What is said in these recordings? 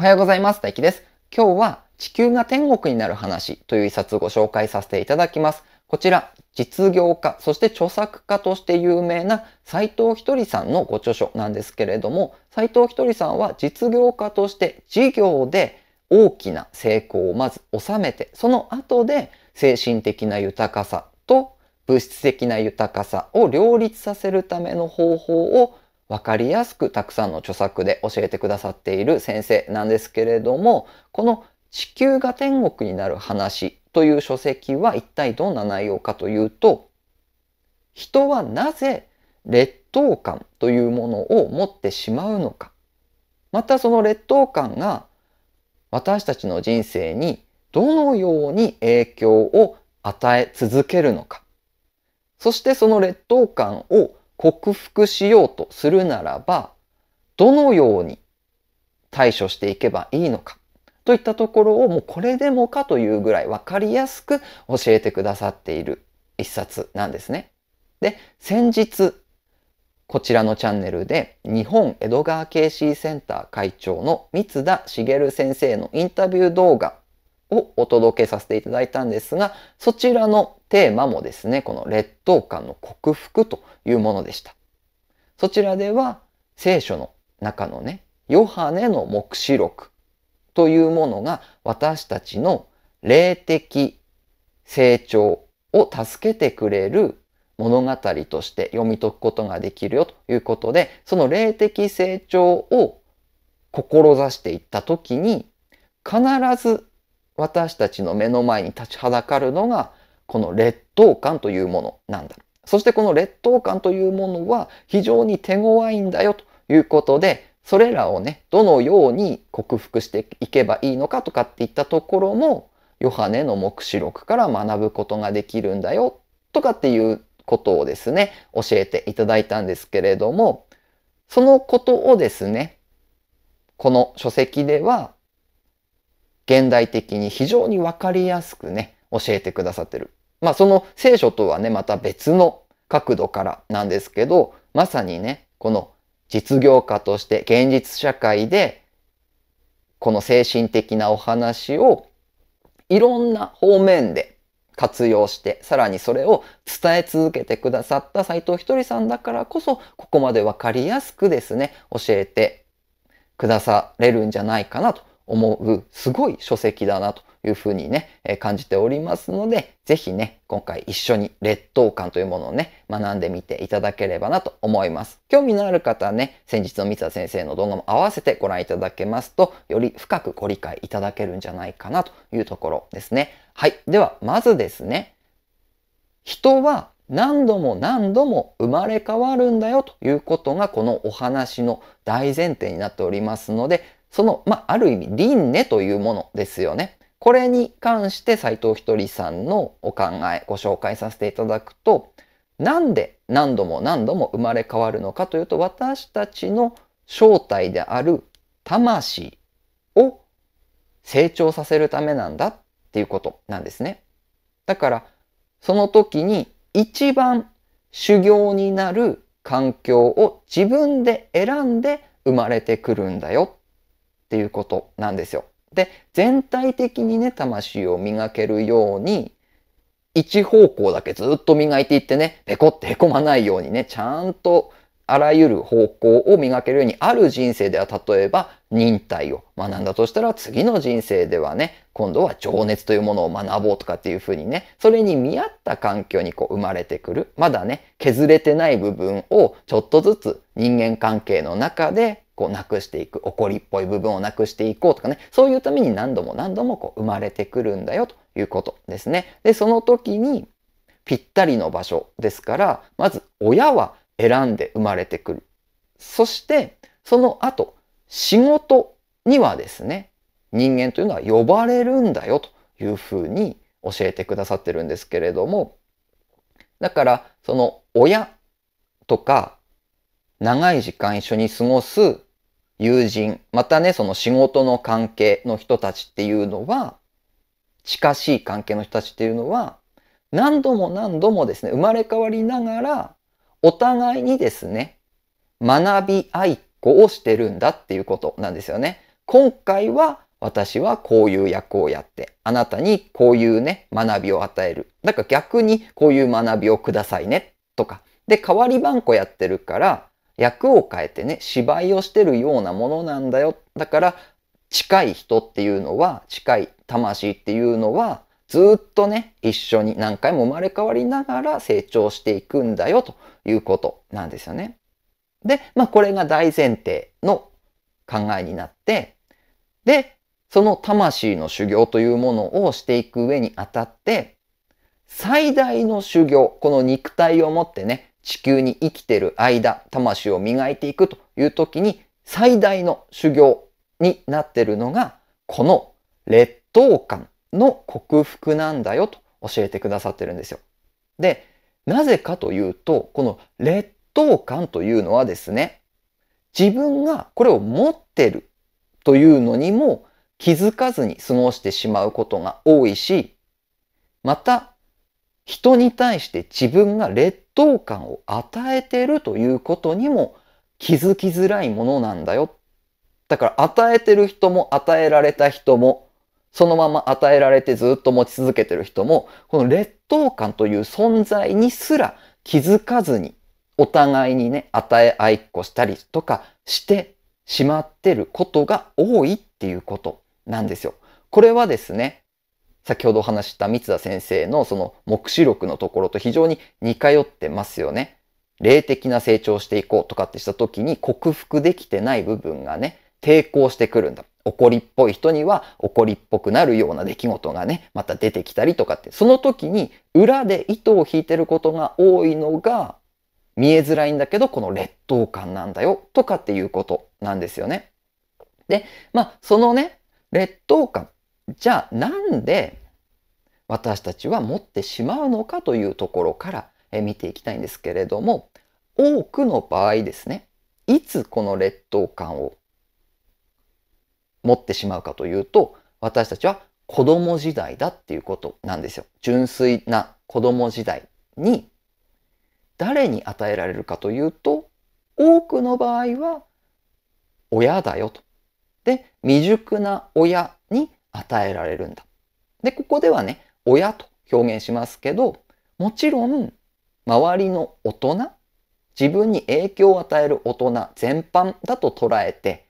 おはようございます。大輝です。今日は地球が天国になる話という一冊をご紹介させていただきます。こちら、実業家、そして著作家として有名な斎藤ひとりさんのご著書なんですけれども、斎藤ひとりさんは実業家として事業で大きな成功をまず収めて、その後で精神的な豊かさと物質的な豊かさを両立させるための方法を分かりやすくたくさんの著作で教えてくださっている先生なんですけれどもこの「地球が天国になる話」という書籍は一体どんな内容かというと人はなぜ劣等感というものを持ってしまうのかまたその劣等感が私たちの人生にどのように影響を与え続けるのかそしてその劣等感を克服しようとするならば、どのように対処していけばいいのかといったところをもうこれでもかというぐらい分かりやすく教えてくださっている一冊なんですね。で、先日、こちらのチャンネルで日本江戸川ケイシーセンター会長の三田茂先生のインタビュー動画をお届けさせていただいたんですが、そちらのテーマもですね、この劣等感の克服というものでした。そちらでは聖書の中のね、ヨハネの黙示録というものが私たちの霊的成長を助けてくれる物語として読み解くことができるよということで、その霊的成長を志していった時に、必ず私たちの目の前に立ちはだかるのが、この劣等感というものなんだ。そしてこの劣等感というものは非常に手強いんだよということで、それらをね、どのように克服していけばいいのかとかっていったところも、ヨハネの目視録から学ぶことができるんだよとかっていうことをですね、教えていただいたんですけれども、そのことをですね、この書籍では現代的に非常にわかりやすくね、教えてくださってる。まあその聖書とはね、また別の角度からなんですけど、まさにね、この実業家として現実社会で、この精神的なお話をいろんな方面で活用して、さらにそれを伝え続けてくださった斎藤ひとりさんだからこそ、ここまでわかりやすくですね、教えてくだされるんじゃないかなと思うすごい書籍だなというふうにね、え感じておりますので、ぜひね、今回一緒に劣等感というものをね、学んでみていただければなと思います。興味のある方はね、先日の三田先生の動画も合わせてご覧いただけますと、より深くご理解いただけるんじゃないかなというところですね。はい。では、まずですね、人は何度も何度も生まれ変わるんだよということがこのお話の大前提になっておりますのでその、まあ、ある意味、輪廻というものですよね。これに関して斎藤ひとりさんのお考え、ご紹介させていただくと、なんで何度も何度も生まれ変わるのかというと、私たちの正体である魂を成長させるためなんだっていうことなんですね。だから、その時に一番修行になる環境を自分で選んで生まれてくるんだよっていうことなんですよ。で、全体的にね、魂を磨けるように、一方向だけずっと磨いていってね、ペコってへこまないようにね、ちゃんとあらゆる方向を磨けるようにある人生では例えば忍耐を学んだとしたら次の人生ではね今度は情熱というものを学ぼうとかっていうふうにねそれに見合った環境にこう生まれてくるまだね削れてない部分をちょっとずつ人間関係の中でこうなくしていく怒りっぽい部分をなくしていこうとかねそういうために何度も何度もこう生まれてくるんだよということですね。でその時にぴったりの場所ですからまず親は選んで生まれてくる。そしてその後仕事にはですね人間というのは呼ばれるんだよというふうに教えてくださってるんですけれどもだからその親とか長い時間一緒に過ごす友人、またね、その仕事の関係の人たちっていうのは、近しい関係の人たちっていうのは、何度も何度もですね、生まれ変わりながら、お互いにですね、学び合いっこをしてるんだっていうことなんですよね。今回は私はこういう役をやって、あなたにこういうね、学びを与える。だから逆にこういう学びをくださいね、とか。で、代わり番こやってるから、役を変えてね、芝居をしてるようなものなんだよ。だから、近い人っていうのは、近い魂っていうのは、ずっとね、一緒に何回も生まれ変わりながら成長していくんだよということなんですよね。で、まあこれが大前提の考えになって、で、その魂の修行というものをしていく上にあたって、最大の修行、この肉体を持ってね、地球に生きてる間、魂を磨いていくという時に最大の修行になってるのが、この劣等感の克服なんだよと教えてくださってるんですよ。で、なぜかというと、この劣等感というのはですね、自分がこれを持ってるというのにも気づかずに過ごしてしまうことが多いし、また、人に対して自分が劣当感を与えてるということにも気づきづらいものなんだよ。だから与えてる人も与えられた人も、そのまま与えられてずっと持ち続けてる人も、この劣等感という存在にすら気づかずに、お互いにね、与え合いっこしたりとかしてしまってることが多いっていうことなんですよ。これはですね、先ほどお話した三田先生のその目視録のところと非常に似通ってますよね。霊的な成長していこうとかってした時に克服できてない部分がね、抵抗してくるんだ。怒りっぽい人には怒りっぽくなるような出来事がね、また出てきたりとかって、その時に裏で糸を引いてることが多いのが見えづらいんだけど、この劣等感なんだよとかっていうことなんですよね。で、まあ、そのね、劣等感、じゃあなんで私たちは持ってしまうのかというところから見ていきたいんですけれども多くの場合ですねいつこの劣等感を持ってしまうかというと私たちは子供時代だっていうことなんですよ。純粋な子供時代に誰に与えられるかというと多くの場合は親だよと。で未熟な親に与えられるんだ。で、ここではね、親と表現しますけど、もちろん、周りの大人、自分に影響を与える大人全般だと捉えて、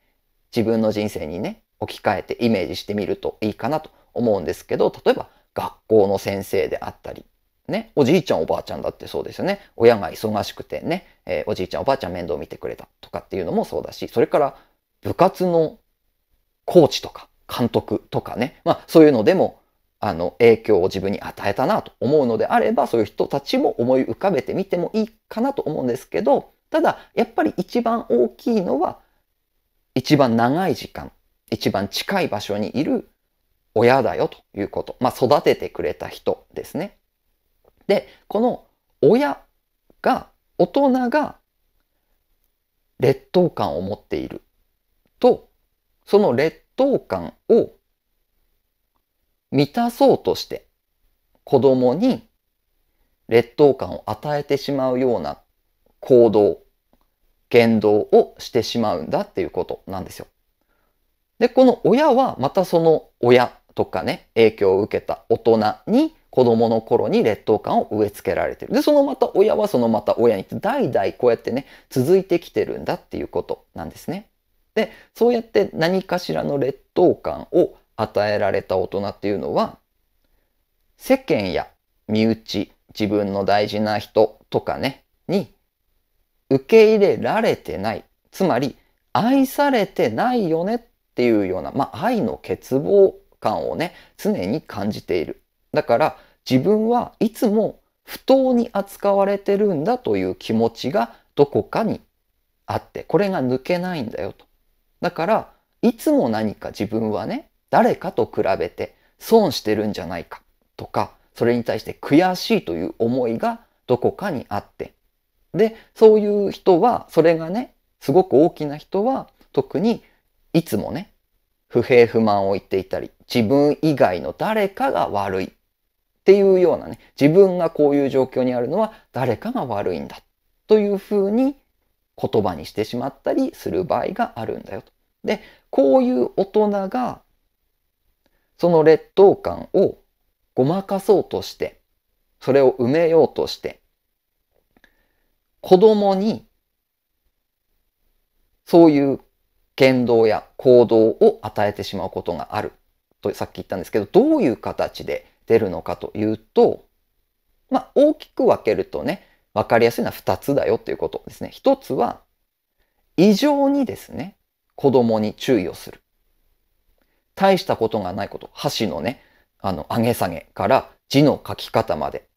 自分の人生にね、置き換えてイメージしてみるといいかなと思うんですけど、例えば学校の先生であったり、ね、おじいちゃんおばあちゃんだってそうですよね。親が忙しくてね、えー、おじいちゃんおばあちゃん面倒見てくれたとかっていうのもそうだし、それから部活のコーチとか、監督とかね、まあ、そういうのでも、あの、影響を自分に与えたなと思うのであれば、そういう人たちも思い浮かべてみてもいいかなと思うんですけど、ただ、やっぱり一番大きいのは、一番長い時間、一番近い場所にいる親だよということ。まあ、育ててくれた人ですね。で、この親が、大人が劣等感を持っていると、その劣等感を満たそうとして子供に劣等感を与えてしまうような行動、言動をしてしまうんだっていうことなんですよ。で、この親はまたその親とかね、影響を受けた大人に子供の頃に劣等感を植え付けられてる。で、そのまた親はそのまた親に代々こうやってね、続いてきてるんだっていうことなんですね。でそうやって何かしらの劣等感を与えられた大人っていうのは世間や身内自分の大事な人とかねに受け入れられてないつまり愛されてないよねっていうような、まあ、愛の欠乏感をね常に感じているだから自分はいつも不当に扱われてるんだという気持ちがどこかにあってこれが抜けないんだよとだから、いつも何か自分はね、誰かと比べて損してるんじゃないかとか、それに対して悔しいという思いがどこかにあって。で、そういう人は、それがね、すごく大きな人は、特にいつもね、不平不満を言っていたり、自分以外の誰かが悪いっていうようなね、自分がこういう状況にあるのは誰かが悪いんだというふうに言葉にしてしまったりする場合があるんだよと。で、こういう大人が、その劣等感をごまかそうとして、それを埋めようとして、子供に、そういう言動や行動を与えてしまうことがあるとさっき言ったんですけど、どういう形で出るのかというと、まあ、大きく分けるとね、分かりやすいのは2つだよっていうことですね。1つは、異常にですね、子供に注意をする。大したことがないこと。箸のね、あの、上げ下げから字の書き方まで。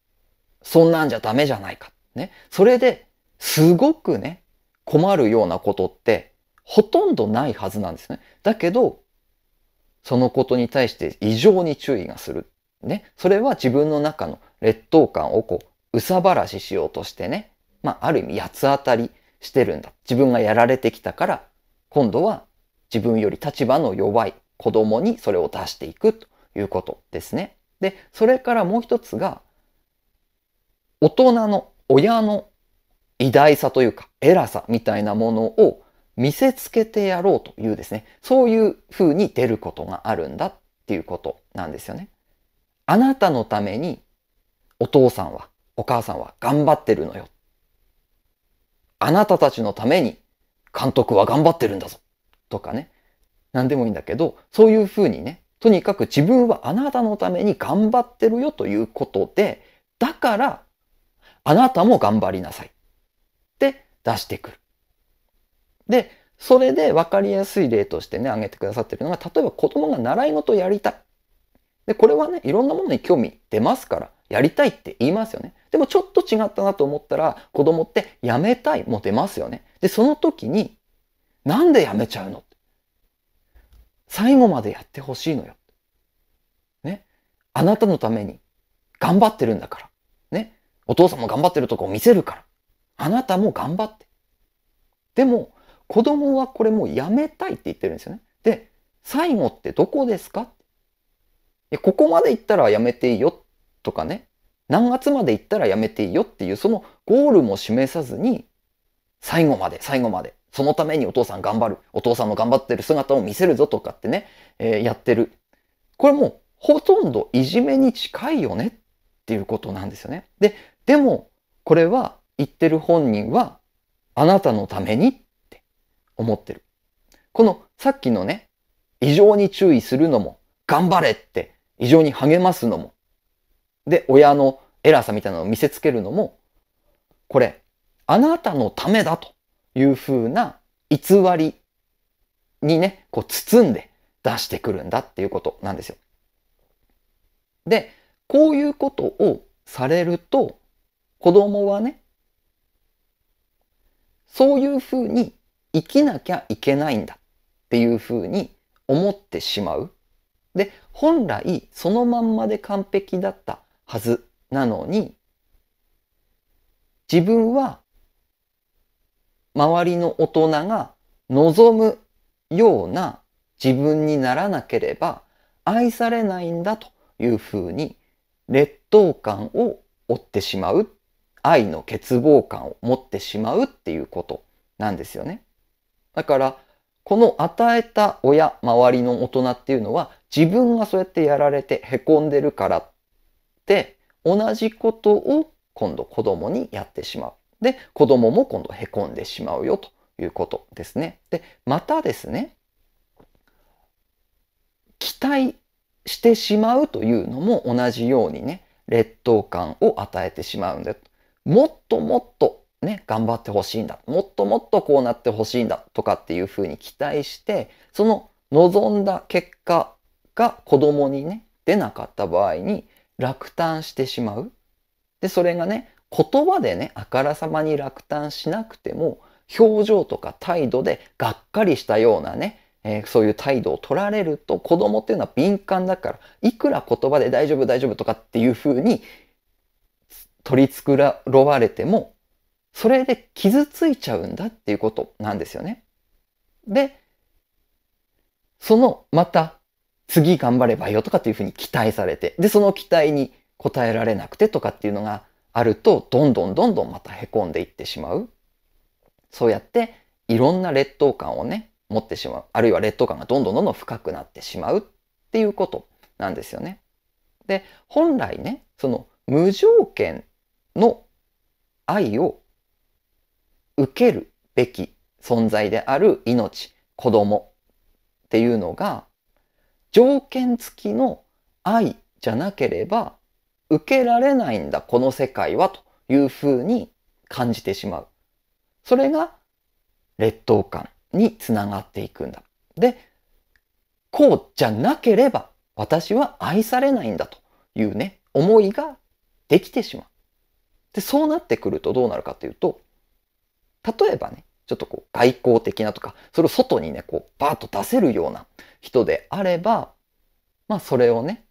そんなんじゃダメじゃないか。ね。それで、すごくね、困るようなことって、ほとんどないはずなんですね。だけど、そのことに対して異常に注意がする。ね。それは自分の中の劣等感をこう、うさばらししようとしてね、まあ、ある意味八つ当たりしてるんだ。自分がやられてきたから、今度は自分より立場の弱い子供にそれを出していくということですね。で、それからもう一つが、大人の親の偉大さというか、偉さみたいなものを見せつけてやろうというですね、そういう風に出ることがあるんだっていうことなんですよね。あなたのためにお父さんはお母さんは頑張ってるのよ。あなたたちのために監督は頑張ってるんだぞ。とかね。何でもいいんだけど、そういうふうにね、とにかく自分はあなたのために頑張ってるよということで、だから、あなたも頑張りなさい。って出してくる。で、それで分かりやすい例としてね、挙げてくださってるのが、例えば子供が習い事やりたい。で、これはね、いろんなものに興味出ますから、やりたいって言いますよね。でもちょっと違ったなと思ったら、子供ってやめたいも出ますよね。で、その時に、なんでやめちゃうの最後までやってほしいのよ。ね。あなたのために頑張ってるんだから。ね。お父さんも頑張ってるとこを見せるから。あなたも頑張って。でも、子供はこれもうやめたいって言ってるんですよね。で、最後ってどこですかここまで行ったらやめていいよとかね。何月まで行ったらやめていいよっていうそのゴールも示さずに最後まで最後までそのためにお父さん頑張るお父さんの頑張ってる姿を見せるぞとかってね、えー、やってるこれもうほとんどいじめに近いよねっていうことなんですよね。ででもこれは言ってる本人はあなたのためにって思ってる。このさっきのね異常に注意するのも頑張れって異常に励ますのもで、親の偉さみたいなのを見せつけるのも、これ、あなたのためだというふうな偽りにね、こう包んで出してくるんだっていうことなんですよ。で、こういうことをされると、子供はね、そういうふうに生きなきゃいけないんだっていうふうに思ってしまう。で、本来そのまんまで完璧だったはずなのに、自分は周りの大人が望むような自分にならなければ愛されないんだというふうに劣等感を負ってしまう愛の欠乏感を持ってしまうっていうことなんですよね。だからこの与えた親周りの大人っていうのは自分がそうやってやられてへこんでるからっって同じことを今度子供にやってしまう。で、子供も今度へこんでしまうよということですね。で、またですね、期待してしまうというのも同じようにね、劣等感を与えてしまうんだよ。もっともっとね、頑張ってほしいんだ。もっともっとこうなってほしいんだとかっていうふうに期待して、その望んだ結果が子供にね、出なかった場合に、落胆してしまう。で、それがね、言葉でね、あからさまに落胆しなくても、表情とか態度でがっかりしたようなね、えー、そういう態度を取られると子供っていうのは敏感だからいくら言葉で大丈夫大丈夫とかっていうふうに取り繕われてもそれで傷ついちゃうんだっていうことなんですよね。でそのまた次頑張ればよとかっていうふうに期待されて、で、その期待に応えられなくてとかっていうのがあると、どんどんどんどんまた凹んでいってしまう。そうやって、いろんな劣等感をね、持ってしまう。あるいは劣等感がどんどんどんどん深くなってしまうっていうことなんですよね。で、本来ね、その無条件の愛を受けるべき存在である命、子供っていうのが、条件付きの愛じゃなければ受けられないんだ、この世界はというふうに感じてしまう。それが劣等感につながっていくんだ。で、こうじゃなければ私は愛されないんだというね、思いができてしまう。で、そうなってくるとどうなるかというと、例えばね、ちょっとこう外交的なとか、それを外にね、こうバーッと出せるような人であれば、まあそれをね、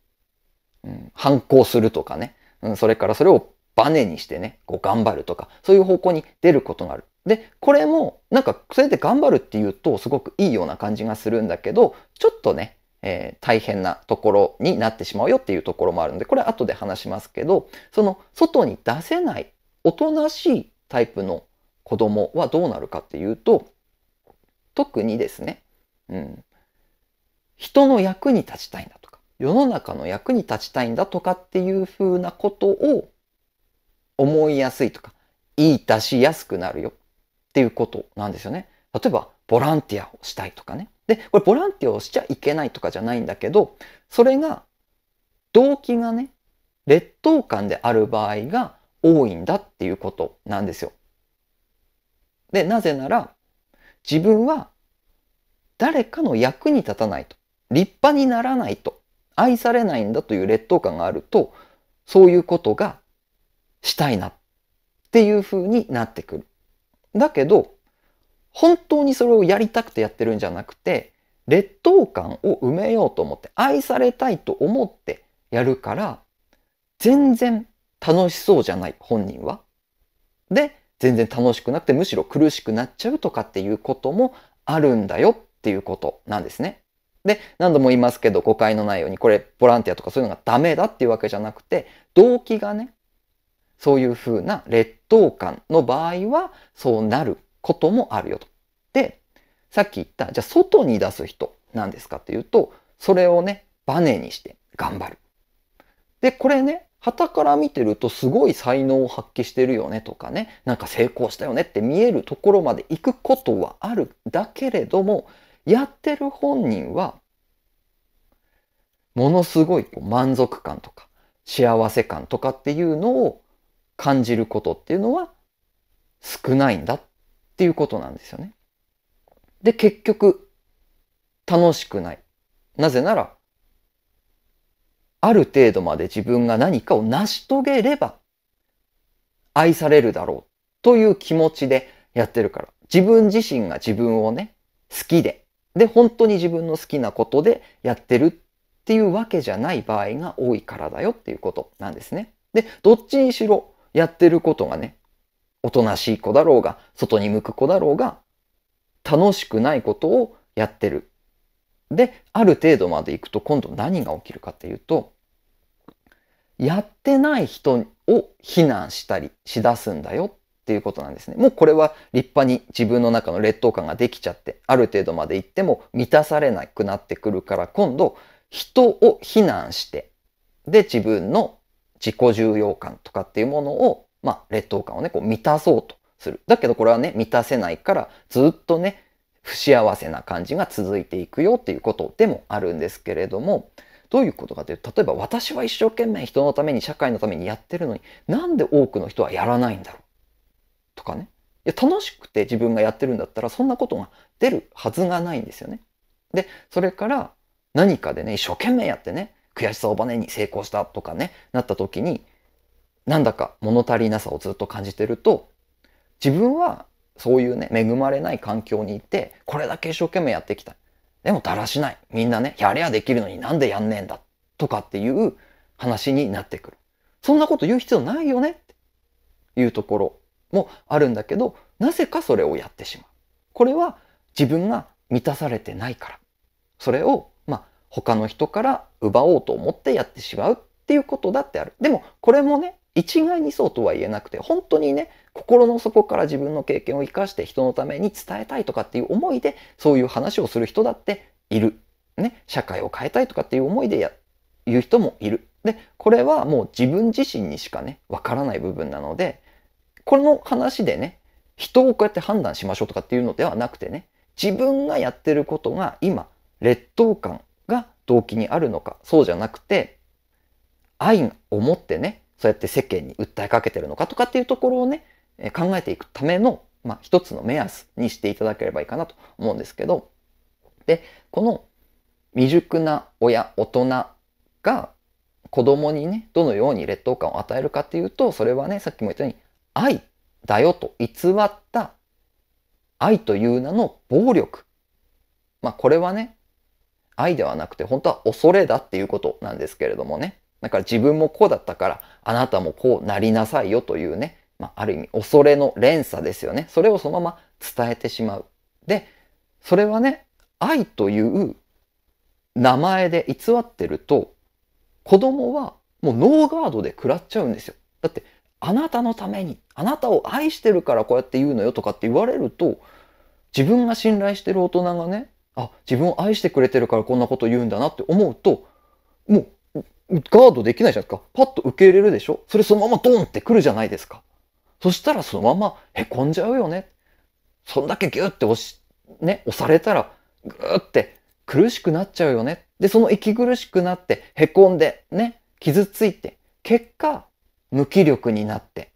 うん、反抗するとかね、うん、それからそれをバネにしてね、こう頑張るとか、そういう方向に出ることがある。で、これも、なんか、それで頑張るっていうと、すごくいいような感じがするんだけど、ちょっとね、えー、大変なところになってしまうよっていうところもあるんで、これは後で話しますけど、その、外に出せない、おとなしいタイプの子供はどうなるかっていうと、特にですね、うん、人の役に立ちたいんだとか、世の中の役に立ちたいんだとかっていう風なことを思いやすいとか、言い出しやすくなるよっていうことなんですよね。例えば、ボランティアをしたいとかね。で、これボランティアをしちゃいけないとかじゃないんだけど、それが、動機がね、劣等感である場合が多いんだっていうことなんですよ。で、なぜなら、自分は誰かの役に立たないと。立派にならないと、愛されないんだという劣等感があると、そういうことがしたいなっていう風になってくる。だけど、本当にそれをやりたくてやってるんじゃなくて、劣等感を埋めようと思って、愛されたいと思ってやるから、全然楽しそうじゃない、本人は。で、全然楽しくなくてむしろ苦しくなっちゃうとかっていうこともあるんだよっていうことなんですね。で、何度も言いますけど、誤解のないように、これ、ボランティアとかそういうのがダメだっていうわけじゃなくて、動機がね、そういう風な劣等感の場合は、そうなることもあるよと。で、さっき言った、じゃあ外に出す人なんですかっていうと、それをね、バネにして頑張る。で、これね、旗から見てるとすごい才能を発揮してるよねとかね、なんか成功したよねって見えるところまで行くことはあるだけれども、やってる本人は、ものすごいこう満足感とか、幸せ感とかっていうのを感じることっていうのは少ないんだっていうことなんですよね。で、結局、楽しくない。なぜなら、ある程度まで自分が何かを成し遂げれば、愛されるだろうという気持ちでやってるから。自分自身が自分をね、好きで、で、本当に自分の好きなことでやってるっていうわけじゃない場合が多いからだよっていうことなんですね。で、どっちにしろやってることがね、おとなしい子だろうが、外に向く子だろうが、楽しくないことをやってる。で、ある程度まで行くと今度何が起きるかっていうと、やってない人を非難したりしだすんだよっていうことなんですね。もうこれは立派に自分の中の劣等感ができちゃって、ある程度まで行っても満たされなくなってくるから、今度人を非難して、で自分の自己重要感とかっていうものを、まあ劣等感をね、こう満たそうとする。だけどこれはね、満たせないから、ずっとね、不幸せな感じが続いていくよっていうことでもあるんですけれども、どういうことかというと、例えば私は一生懸命人のために社会のためにやってるのに、なんで多くの人はやらないんだろうとかね。いや、楽しくて自分がやってるんだったら、そんなことが出るはずがないんですよね。で、それから何かでね、一生懸命やってね、悔しさをバネに成功したとかね、なった時に、なんだか物足りなさをずっと感じてると、自分はそういうね、恵まれない環境にいて、これだけ一生懸命やってきた。でもだらしない。みんなね、やれやできるのになんでやんねえんだ。とかっていう話になってくる。そんなこと言う必要ないよねっていうところもあるんだけど、なぜかそれをやってしまう。これは自分が満たされてないから。それを、まあ、他の人から奪おうと思ってやってしまうっていうことだってある。でも、これもね、一概にそうとは言えなくて、本当にね、心の底から自分の経験を生かして人のために伝えたいとかっていう思いで、そういう話をする人だっている。ね、社会を変えたいとかっていう思いでや、言う人もいる。で、これはもう自分自身にしかね、わからない部分なので、この話でね、人をこうやって判断しましょうとかっていうのではなくてね、自分がやってることが今、劣等感が動機にあるのか、そうじゃなくて、愛を持ってね、そうやって世間に訴えかけてるのかとかっていうところをね、考えていくための、まあ、一つの目安にしていただければいいかなと思うんですけど、で、この未熟な親、大人が子供にね、どのように劣等感を与えるかっていうと、それはね、さっきも言ったように愛だよと偽った愛という名の暴力。まあこれはね、愛ではなくて本当は恐れだっていうことなんですけれどもね。だから自分もこうだったからあなたもこうなりなさいよというね、まあ、ある意味恐れの連鎖ですよね。それをそのまま伝えてしまう。で、それはね、愛という名前で偽ってると子供はもうノーガードで食らっちゃうんですよ。だってあなたのために、あなたを愛してるからこうやって言うのよとかって言われると、自分が信頼してる大人がね、あ、自分を愛してくれてるからこんなこと言うんだなって思うと、もう、ガードできないじゃないですか。パッと受け入れるでしょそれそのままドンってくるじゃないですか。そしたらそのまま凹んじゃうよね。そんだけギュって押し、ね、押されたら、ぐーって苦しくなっちゃうよね。で、その息苦しくなって、へこんで、ね、傷ついて、結果、無気力になって、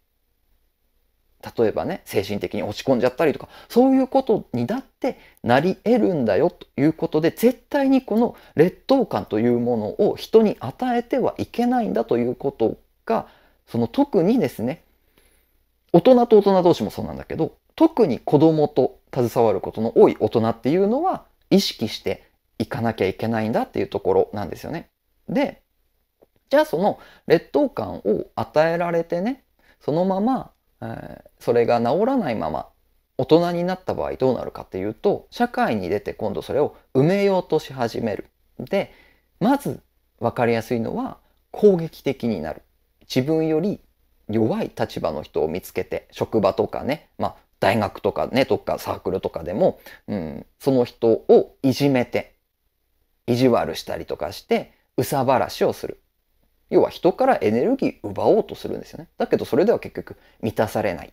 例えばね、精神的に落ち込んじゃったりとか、そういうことにだってなり得るんだよということで、絶対にこの劣等感というものを人に与えてはいけないんだということが、その特にですね、大人と大人同士もそうなんだけど、特に子供と携わることの多い大人っていうのは意識していかなきゃいけないんだっていうところなんですよね。で、じゃあその劣等感を与えられてねそのまま、えー、それが治らないまま大人になった場合どうなるかっていうと社会に出て今度それを埋めようとし始める。でまず分かりやすいのは攻撃的になる。自分より弱い立場の人を見つけて職場とかね、まあ、大学とかねとかサークルとかでも、うん、その人をいじめて意地悪したりとかして憂さ晴らしをする要は人からエネルギー奪おうとするんですよね。だけどそれでは結局満たされないっ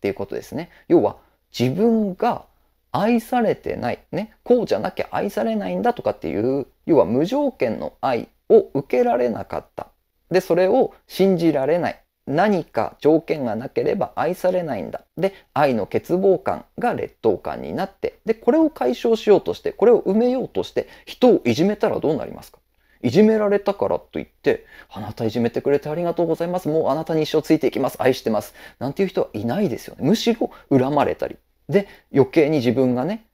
ていうことですね。要は自分が愛されてない、ね、こうじゃなきゃ愛されないんだとかっていう、要は無条件の愛を受けられなかった。で、それを信じられない。何か条件がなければ愛されないんだ。で、愛の欠乏感が劣等感になって、で、これを解消しようとして、これを埋めようとして、人をいじめたらどうなりますかいじめられたからといって、あなたいじめてくれてありがとうございます。もうあなたに一生ついていきます。愛してます。なんていう人はいないですよね。むしろ恨まれたり。で、余計に自分がね、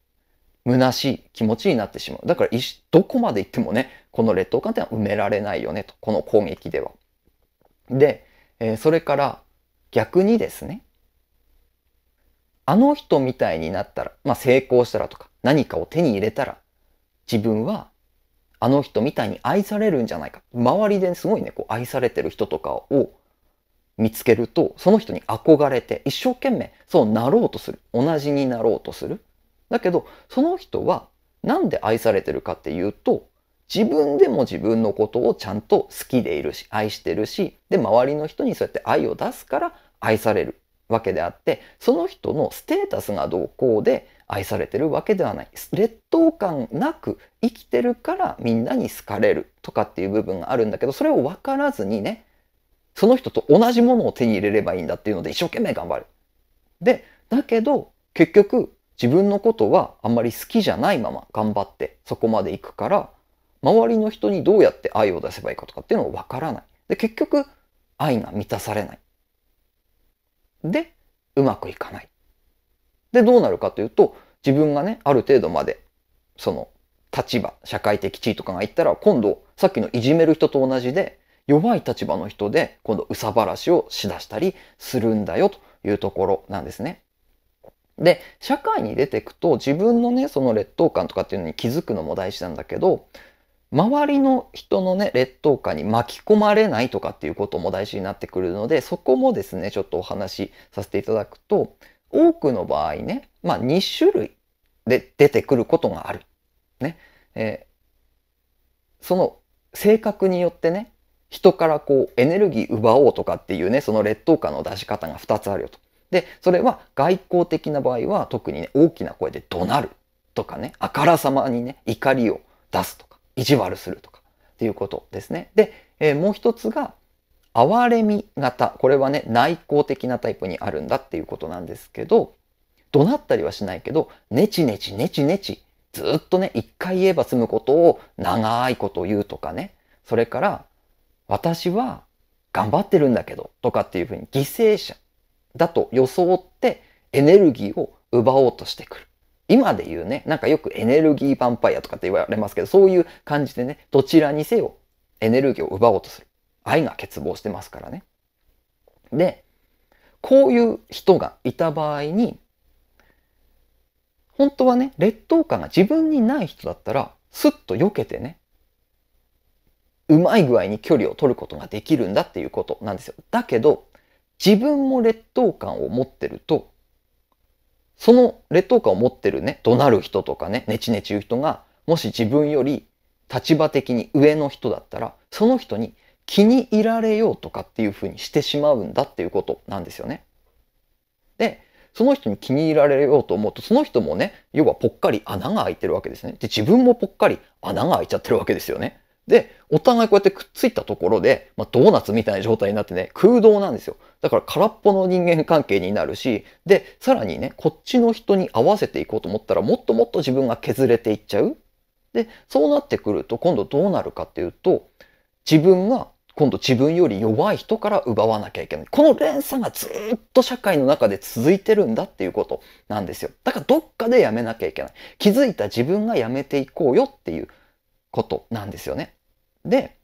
虚しい気持ちになってしまう。だから、どこまで行ってもね、この劣等感ってのは埋められないよねと。この攻撃では。で、えー、それから逆にですね、あの人みたいになったら、まあ成功したらとか、何かを手に入れたら、自分はあの人みたいに愛されるんじゃないか。周りですごいね、こう愛されてる人とかを見つけると、その人に憧れて、一生懸命そうなろうとする。同じになろうとする。だけど、その人はなんで愛されてるかっていうと、自分でも自分のことをちゃんと好きでいるし、愛してるし、で、周りの人にそうやって愛を出すから愛されるわけであって、その人のステータスがどうこうで、愛されてるわけではない劣等感なく生きてるからみんなに好かれるとかっていう部分があるんだけどそれを分からずにねその人と同じものを手に入れればいいんだっていうので一生懸命頑張る。でだけど結局自分のことはあんまり好きじゃないまま頑張ってそこまで行くから周りの人にどうやって愛を出せばいいかとかっていうのを分からない。で結局愛が満たされない。でうまくいかない。で、どうなるかというと、自分がね、ある程度まで、その、立場、社会的地位とかがいったら、今度、さっきのいじめる人と同じで、弱い立場の人で、今度、うさばらしをしだしたりするんだよ、というところなんですね。で、社会に出てくと、自分のね、その劣等感とかっていうのに気づくのも大事なんだけど、周りの人のね、劣等感に巻き込まれないとかっていうことも大事になってくるので、そこもですね、ちょっとお話しさせていただくと、多くの場合ね、まあ、2種類で出てくることがある。ね。えー、その性格によってね、人からこうエネルギー奪おうとかっていうね、その劣等感の出し方が2つあるよと。で、それは外交的な場合は特にね、大きな声で怒鳴るとかね、あからさまにね、怒りを出すとか、意地悪するとかっていうことですね。で、えー、もう一つが憐れみ型。これはね、内向的なタイプにあるんだっていうことなんですけど、怒鳴ったりはしないけど、ネチネチネチネチ、ずっとね、一回言えば済むことを長いこと言うとかね。それから、私は頑張ってるんだけど、とかっていうふうに犠牲者だと装ってエネルギーを奪おうとしてくる。今で言うね、なんかよくエネルギーヴァンパイアとかって言われますけど、そういう感じでね、どちらにせよエネルギーを奪おうとする。愛が欠乏してますからね。で、こういう人がいた場合に、本当はね、劣等感が自分にない人だったら、すっと避けてね、うまい具合に距離を取ることができるんだっていうことなんですよ。だけど、自分も劣等感を持ってると、その劣等感を持ってるね、怒鳴る人とかね、ネチネチ言う人が、もし自分より立場的に上の人だったら、その人に気に入られようとかっていうふうにしてしまうんだっていうことなんですよね。で、その人に気に入られようと思うと、その人もね、要はぽっかり穴が開いてるわけですね。で、自分もぽっかり穴が開いちゃってるわけですよね。で、お互いこうやってくっついたところで、まあ、ドーナツみたいな状態になってね、空洞なんですよ。だから空っぽの人間関係になるし、で、さらにね、こっちの人に合わせていこうと思ったら、もっともっと自分が削れていっちゃう。で、そうなってくると、今度どうなるかっていうと、自分が今度自分より弱い人から奪わなきゃいけない。この連鎖がずっと社会の中で続いてるんだっていうことなんですよ。だからどっかでやめなきゃいけない。気づいた自分がやめていこうよっていうことなんですよね。で、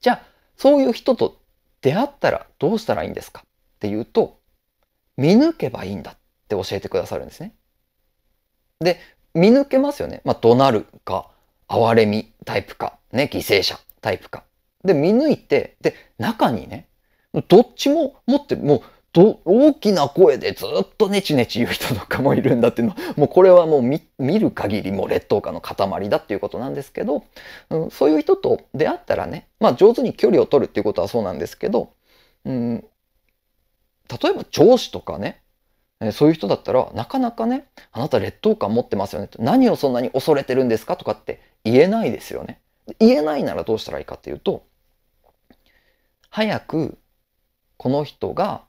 じゃあそういう人と出会ったらどうしたらいいんですかっていうと、見抜けばいいんだって教えてくださるんですね。で、見抜けますよね。まあ、怒鳴るか、哀れみタイプか、ね、犠牲者タイプか。で、見抜いて、で、中にね、どっちも持ってる、もう、ど大きな声でずっとネチネチ言う人とかもいるんだっていうのはもうこれはもう見る限りもう劣等感の塊だっていうことなんですけど、うん、そういう人と出会ったらね、まあ、上手に距離を取るっていうことはそうなんですけど、うん、例えば上司とかねそういう人だったらなかなかねあなた劣等感持ってますよね何をそんなに恐れてるんですかとかって言えないですよね。言えないならどうしたらいいかっていうと早くこの人が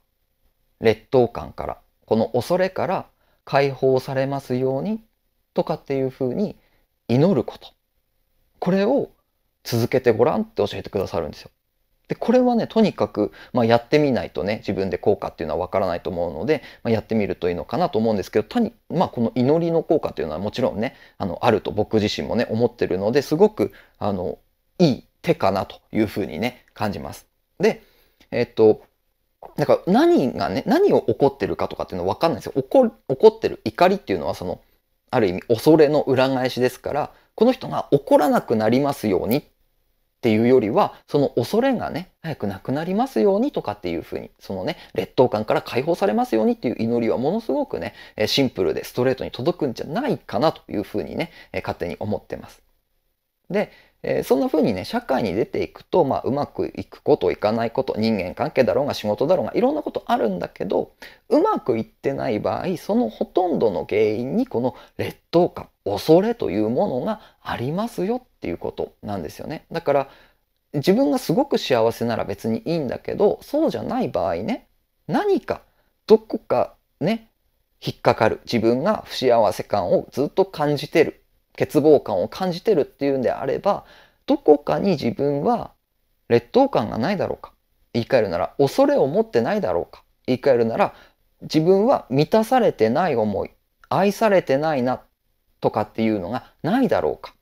劣等感から、この恐れから解放されますようにとかっていうふうに祈ること。これを続けてごらんって教えてくださるんですよ。で、これはね、とにかく、まあ、やってみないとね、自分で効果っていうのはわからないと思うので、まあ、やってみるといいのかなと思うんですけど、単に、まあ、この祈りの効果っていうのはもちろんね、あの、あると僕自身もね、思ってるので、すごく、あの、いい手かなというふうにね、感じます。で、えっと、んか何がね、何を怒ってるかとかっていうのは分かんないですよ。怒怒ってる怒りっていうのはその、ある意味恐れの裏返しですから、この人が怒らなくなりますようにっていうよりは、その恐れがね、早くなくなりますようにとかっていうふうに、そのね、劣等感から解放されますようにっていう祈りはものすごくね、シンプルでストレートに届くんじゃないかなというふうにね、勝手に思ってます。で、えー、そんな風にね、社会に出ていくと、まあ、うまくいくこと、いかないこと、人間関係だろうが仕事だろうが、いろんなことあるんだけど、うまくいってない場合、そのほとんどの原因に、この劣等感、恐れというものがありますよっていうことなんですよね。だから、自分がすごく幸せなら別にいいんだけど、そうじゃない場合ね、何か、どこかね、引っかかる自分が不幸せ感をずっと感じてる欠乏感を感じてるっていうんであればどこかに自分は劣等感がないだろうか言い換えるなら恐れを持ってないだろうか言い換えるなら自分は満たされてない思い愛されてないなとかっていうのがないだろうか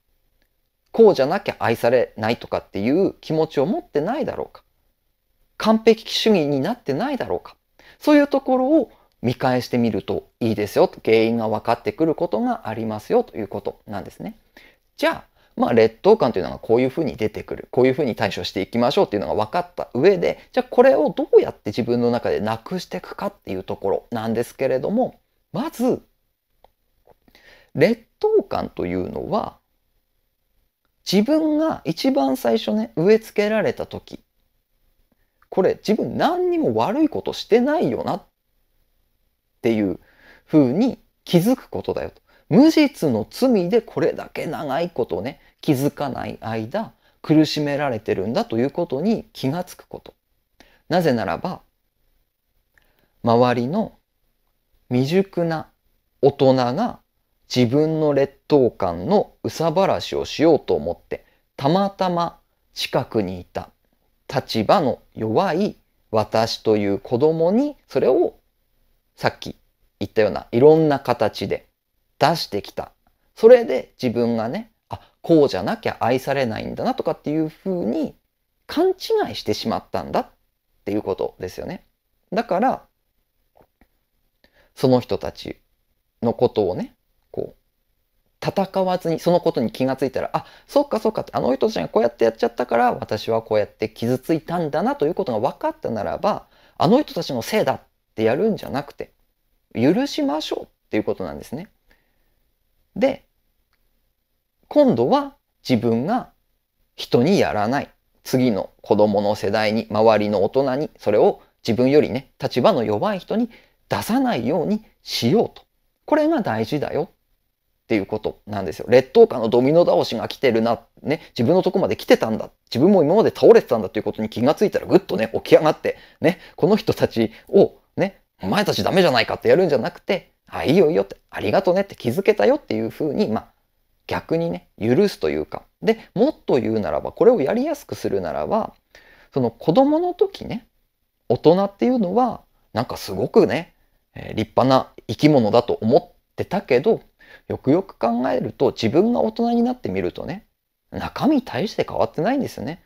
こうじゃなきゃ愛されないとかっていう気持ちを持ってないだろうか完璧主義になってないだろうかそういうところを見返してみるといいですよと原因が分かってくることがありますよということなんですね。じゃあ、まあ、劣等感というのがこういうふうに出てくる。こういうふうに対処していきましょうっていうのが分かった上で、じゃあこれをどうやって自分の中でなくしていくかっていうところなんですけれども、まず、劣等感というのは、自分が一番最初ね、植え付けられた時、これ自分何にも悪いことしてないよなっっていう風に気づくことだよと。無実の罪でこれだけ長いことね、気づかない間、苦しめられてるんだということに気がつくこと。なぜならば、周りの未熟な大人が自分の劣等感の憂さ晴らしをしようと思って、たまたま近くにいた立場の弱い私という子供にそれをさっき言ったようないろんな形で出してきた。それで自分がね、あ、こうじゃなきゃ愛されないんだなとかっていうふうに勘違いしてしまったんだっていうことですよね。だから、その人たちのことをね、こう、戦わずにそのことに気がついたら、あ、そっかそっかって、あの人たちがこうやってやっちゃったから、私はこうやって傷ついたんだなということが分かったならば、あの人たちのせいだっってやるんじゃなくて、許しましょうっていうことなんですね。で、今度は自分が人にやらない。次の子供の世代に、周りの大人に、それを自分よりね、立場の弱い人に出さないようにしようと。これが大事だよっていうことなんですよ。劣等感のドミノ倒しが来てるな、ね、自分のとこまで来てたんだ、自分も今まで倒れてたんだということに気がついたらぐっとね、起き上がって、ね、この人たちをね、お前たちダメじゃないかってやるんじゃなくて、あ、いいよいいよって、ありがとねって気づけたよっていうふうに、まあ、逆にね、許すというか。で、もっと言うならば、これをやりやすくするならば、その子供の時ね、大人っていうのは、なんかすごくね、えー、立派な生き物だと思ってたけど、よくよく考えると、自分が大人になってみるとね、中身大して変わってないんですよね。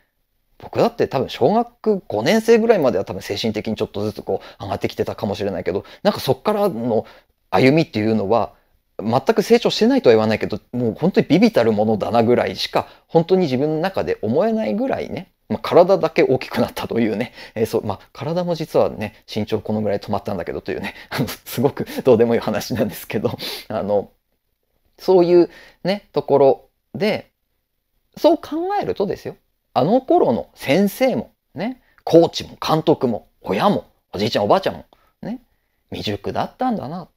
僕だって多分小学5年生ぐらいまでは多分精神的にちょっとずつこう上がってきてたかもしれないけど、なんかそっからの歩みっていうのは、全く成長してないとは言わないけど、もう本当にビビたるものだなぐらいしか、本当に自分の中で思えないぐらいね、まあ、体だけ大きくなったというね、えー、そう、まあ、体も実はね、身長このぐらい止まったんだけどというね、あの、すごくどうでもいい話なんですけど、あの、そういうね、ところで、そう考えるとですよ、あの頃の先生も、ね、コーチも監督も、親も、おじいちゃんおばあちゃんも、ね、未熟だったんだな。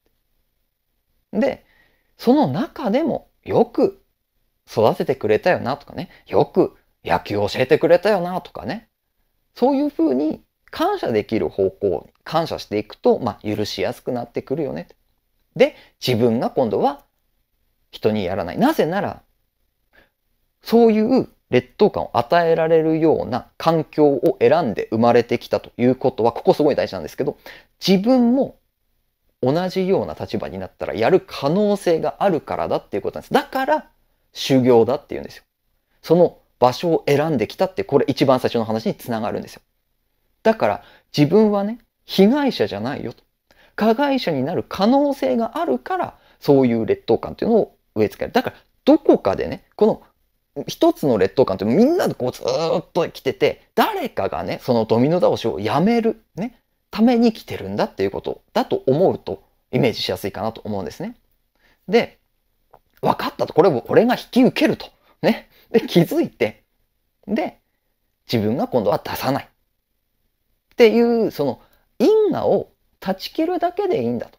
で、その中でもよく育ててくれたよなとかね、よく野球を教えてくれたよなとかね、そういうふうに感謝できる方向に感謝していくと、まあ、許しやすくなってくるよね。で、自分が今度は人にやらない。なぜなら、そういう劣等感を与えられるような環境を選んで生まれてきたということは、ここすごい大事なんですけど、自分も同じような立場になったらやる可能性があるからだっていうことなんです。だから、修行だっていうんですよ。その場所を選んできたって、これ一番最初の話につながるんですよ。だから、自分はね、被害者じゃないよと。加害者になる可能性があるから、そういう劣等感っていうのを植え付ける。だから、どこかでね、この一つの劣等感ってみんなでこうずっと来てて、誰かがね、そのドミノ倒しをやめる、ね、ために来てるんだっていうことだと思うと、イメージしやすいかなと思うんですね。で、分かったと、これを俺が引き受けると。ね。で、気づいて、で、自分が今度は出さない。っていう、その因果を断ち切るだけでいいんだと。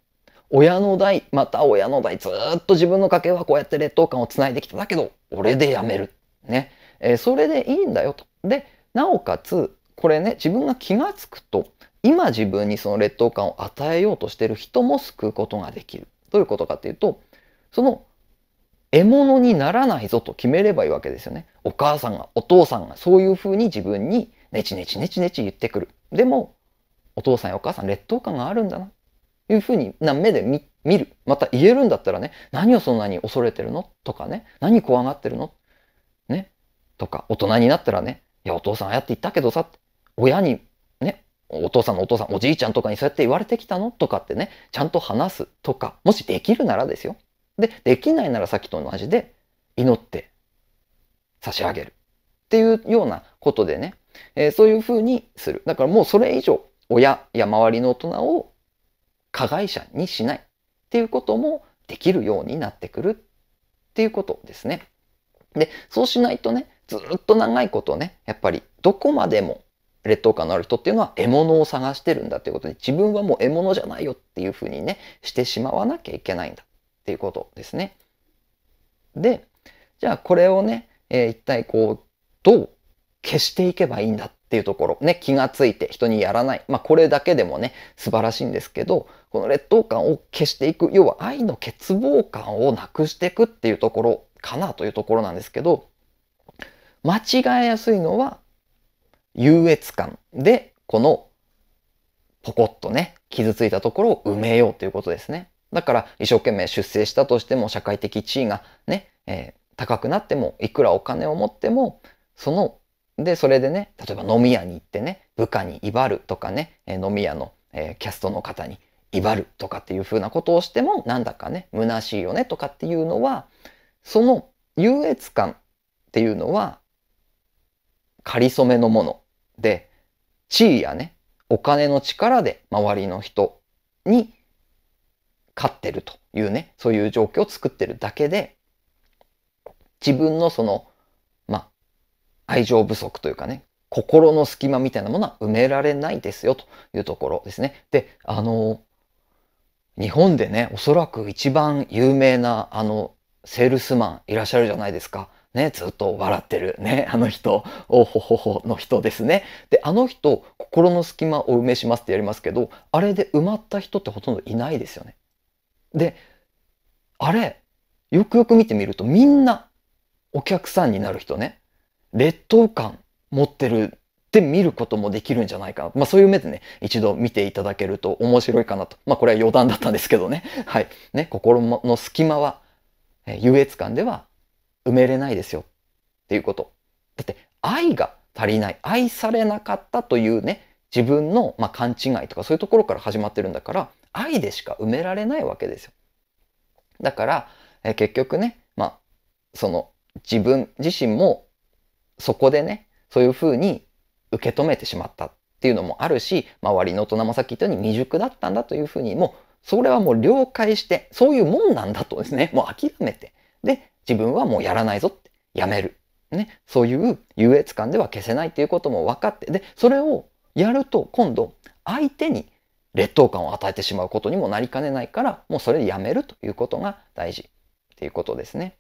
親の代、また親の代、ずっと自分の家計はこうやって劣等感をつないできた。だけど、俺でやめる。ね。えー、それでいいんだよと。で、なおかつ、これね、自分が気がつくと、今自分にその劣等感を与えようとしてる人も救うことができる。どういうことかっていうと、その獲物にならないぞと決めればいいわけですよね。お母さんが、お父さんがそういうふうに自分にねちねちねちねち言ってくる。でも、お父さんやお母さん劣等感があるんだな。いうふうな目で見見る。また言えるんだったらね、何をそんなに恐れてるのとかね、何怖がってるのね、とか、大人になったらね、いや、お父さんああやって言ったけどさ、親にね、お父さんのお父さん、おじいちゃんとかにそうやって言われてきたのとかってね、ちゃんと話すとか、もしできるならですよ。で、できないならさっきと同じで、祈って差し上げる。っていうようなことでね、えー、そういうふうにする。だからもうそれ以上、親や周りの大人を加害者にしないっていうこともできるようになってくるっていうことですね。で、そうしないとね、ずっと長いことね、やっぱりどこまでも劣等感のある人っていうのは獲物を探してるんだということで、自分はもう獲物じゃないよっていうふうにね、してしまわなきゃいけないんだっていうことですね。で、じゃあこれをね、えー、一体こう、どう消していけばいいんだっていうところ、ね、気がついて人にやらない。まあこれだけでもね、素晴らしいんですけど、この劣等感を消していく、要は愛の欠乏感をなくしていくっていうところかなというところなんですけど、間違えやすいのは優越感で、このポコッとね、傷ついたところを埋めようということですね。だから一生懸命出世したとしても社会的地位がね、えー、高くなってもいくらお金を持ってもそのでそれでね例えば飲み屋に行ってね部下に威張るとかね飲み屋の、えー、キャストの方に威張るとかっていうふうなことをしてもなんだかね虚しいよねとかっていうのはその優越感っていうのは仮初めのもので地位やねお金の力で周りの人に勝ってるというねそういう状況を作ってるだけで自分のそのまあ愛情不足というかね心の隙間みたいなものは埋められないですよというところですね。であの日本でね、おそらく一番有名なあの、セールスマンいらっしゃるじゃないですか。ね、ずっと笑ってるね、あの人、おほほほの人ですね。で、あの人、心の隙間を埋めしますってやりますけど、あれで埋まった人ってほとんどいないですよね。で、あれ、よくよく見てみるとみんなお客さんになる人ね、劣等感持ってるってることもできるんじゃないかな。まあそういう目でね、一度見ていただけると面白いかなと。まあこれは余談だったんですけどね。はい。ね、心の隙間は、え優越感では埋めれないですよ。っていうこと。だって愛が足りない。愛されなかったというね、自分の、まあ、勘違いとかそういうところから始まってるんだから、愛でしか埋められないわけですよ。だから、え結局ね、まあ、その自分自身もそこでね、そういうふうに受け止めてしまったっていうのもあるし、周りの大人もさっき言ったように未熟だったんだというふうに、もう、それはもう了解して、そういうもんなんだとですね、もう諦めて、で、自分はもうやらないぞって、やめる。ね、そういう優越感では消せないということも分かって、で、それをやると今度、相手に劣等感を与えてしまうことにもなりかねないから、もうそれでやめるということが大事っていうことですね。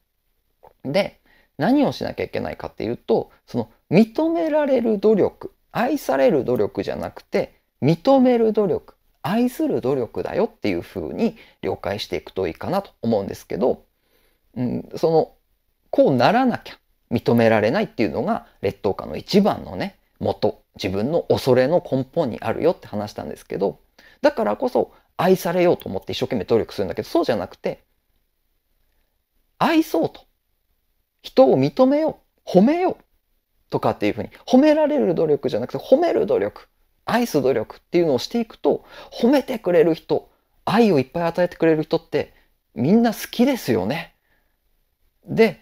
で、何をしなきゃいけないかっていうとその認められる努力愛される努力じゃなくて認める努力愛する努力だよっていうふうに了解していくといいかなと思うんですけど、うん、そのこうならなきゃ認められないっていうのが劣等感の一番のね元自分の恐れの根本にあるよって話したんですけどだからこそ愛されようと思って一生懸命努力するんだけどそうじゃなくて愛そうと人を認めよう、褒めようとかっていうふうに、褒められる努力じゃなくて、褒める努力、愛す努力っていうのをしていくと、褒めてくれる人、愛をいっぱい与えてくれる人って、みんな好きですよね。で、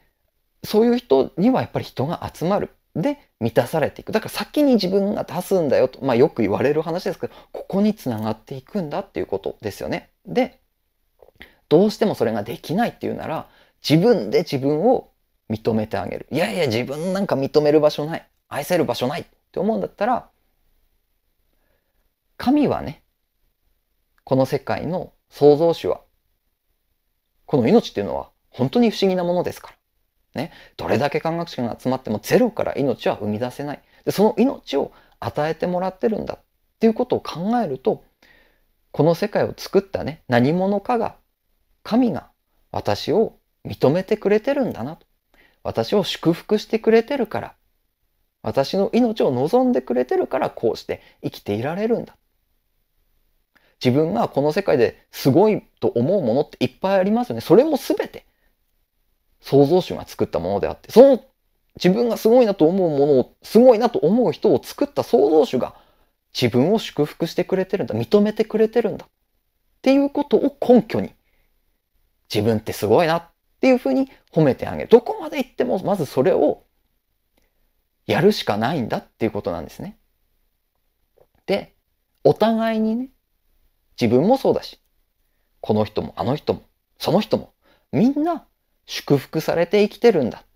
そういう人にはやっぱり人が集まる。で、満たされていく。だから先に自分が出すんだよと、まあよく言われる話ですけど、ここにつながっていくんだっていうことですよね。で、どうしてもそれができないっていうなら、自分で自分を認めてあげる。いやいや、自分なんか認める場所ない。愛せる場所ないって思うんだったら、神はね、この世界の創造主は、この命っていうのは本当に不思議なものですから。ね、どれだけ科学者が集まってもゼロから命は生み出せない。で、その命を与えてもらってるんだっていうことを考えると、この世界を作ったね、何者かが、神が私を認めてくれてるんだなと。私を祝福してくれてるから、私の命を望んでくれてるから、こうして生きていられるんだ。自分がこの世界ですごいと思うものっていっぱいありますよね。それも全て、創造主が作ったものであって、その自分がすごいなと思うものを、すごいなと思う人を作った創造主が自分を祝福してくれてるんだ。認めてくれてるんだ。っていうことを根拠に、自分ってすごいなっていうふうに褒めてあげる。どこまで行っても、まずそれをやるしかないんだっていうことなんですね。で、お互いにね、自分もそうだし、この人もあの人も、その人も、みんな祝福されて生きてるんだっ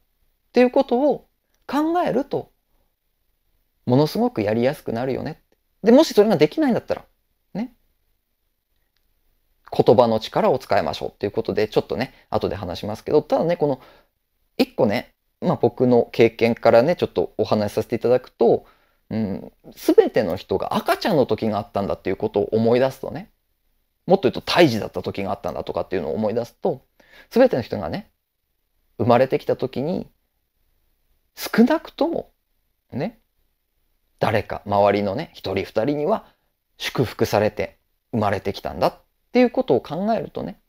ていうことを考えると、ものすごくやりやすくなるよね。で、もしそれができないんだったら、言葉の力を使いましょうっていうことで、ちょっとね、後で話しますけど、ただね、この、一個ね、まあ、僕の経験からね、ちょっとお話しさせていただくと、うん、全ての人が赤ちゃんの時があったんだっていうことを思い出すとね、もっと言うと胎児だった時があったんだとかっていうのを思い出すと、全ての人がね、生まれてきた時に、少なくとも、ね、誰か、周りのね、一人二人には祝福されて生まれてきたんだっっていうことを考えるとね、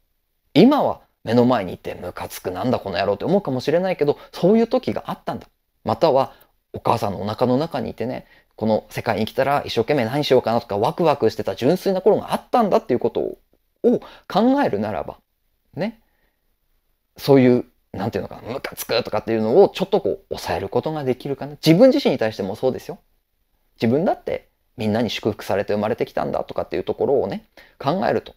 今は目の前にいてムカつくなんだこの野郎って思うかもしれないけど、そういう時があったんだ。または、お母さんのお腹の中にいてね、この世界に来たら一生懸命何しようかなとかワクワクしてた純粋な頃があったんだっていうことを考えるならば、ね、そういう、なんていうのかな、ムカつくとかっていうのをちょっとこう抑えることができるかな。自分自身に対してもそうですよ。自分だってみんなに祝福されて生まれてきたんだとかっていうところをね、考えると